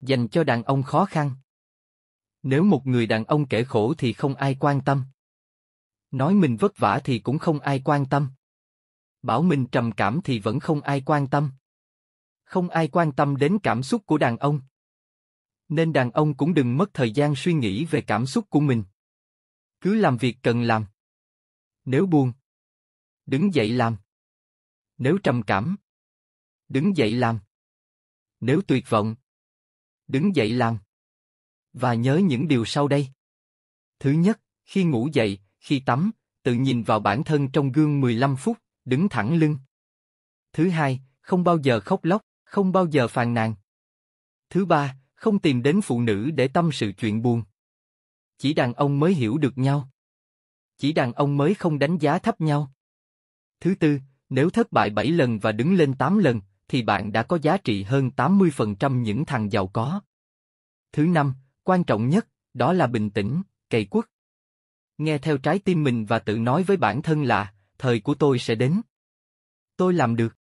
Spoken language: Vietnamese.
Dành cho đàn ông khó khăn. Nếu một người đàn ông kể khổ thì không ai quan tâm. Nói mình vất vả thì cũng không ai quan tâm. Bảo mình trầm cảm thì vẫn không ai quan tâm. Không ai quan tâm đến cảm xúc của đàn ông. Nên đàn ông cũng đừng mất thời gian suy nghĩ về cảm xúc của mình. Cứ làm việc cần làm. Nếu buồn, đứng dậy làm. Nếu trầm cảm, đứng dậy làm. Nếu tuyệt vọng, đứng dậy làm. Và nhớ những điều sau đây. Thứ nhất, khi ngủ dậy, khi tắm, tự nhìn vào bản thân trong gương 15 phút, đứng thẳng lưng. Thứ hai, không bao giờ khóc lóc, không bao giờ phàn nàn. Thứ ba, không tìm đến phụ nữ để tâm sự chuyện buồn. Chỉ đàn ông mới hiểu được nhau. Chỉ đàn ông mới không đánh giá thấp nhau. Thứ tư, nếu thất bại 7 lần và đứng lên 8 lần, thì bạn đã có giá trị hơn 80% những thằng giàu có. Thứ năm, quan trọng nhất, đó là bình tĩnh, cày quất. Nghe theo trái tim mình và tự nói với bản thân là, thời của tôi sẽ đến. Tôi làm được.